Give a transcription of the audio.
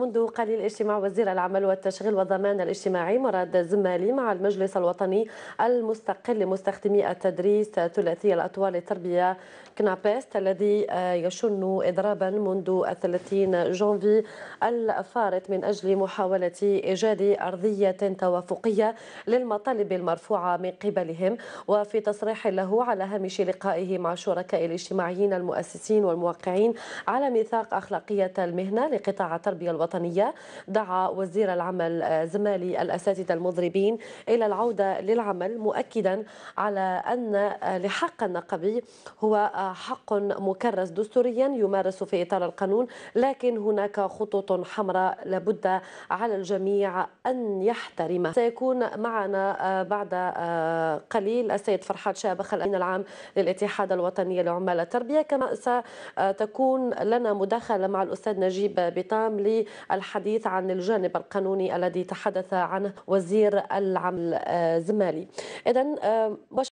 منذ قليل اجتماع وزير العمل والتشغيل والضمان الاجتماعي مراد زمالي مع المجلس الوطني المستقل لمستخدمي التدريس ثلاثي الاطوال للتربيه كنابيست الذي آه، يشن اضرابا منذ 30 جونفي الفارط من اجل محاوله ايجاد ارضيه توافقيه للمطالب المرفوعه من قبلهم وفي تصريح له على هامش لقائه مع شركاء الاجتماعيين المؤسسين والموقعين على ميثاق اخلاقيه المهنه لقطاع التربيه الوطنية الوطنية دعا وزير العمل آه، زمالي الأساتذة المضربين إلى العودة للعمل مؤكدا على أن آه، لحق النقبي هو آه، حق مكرس دستوريا يمارس في إطار القانون لكن هناك خطوط حمراء لابد على الجميع أن يحترمها سيكون معنا بعد قليل السيد فرحات شابخ الأمين العام للاتحاد الوطني لعمال التربية كما ستكون لنا مداخلة مع الأستاذ نجيب بطام الحديث عن الجانب القانوني الذي تحدث عنه وزير العمل آه، زمالي إذا آه،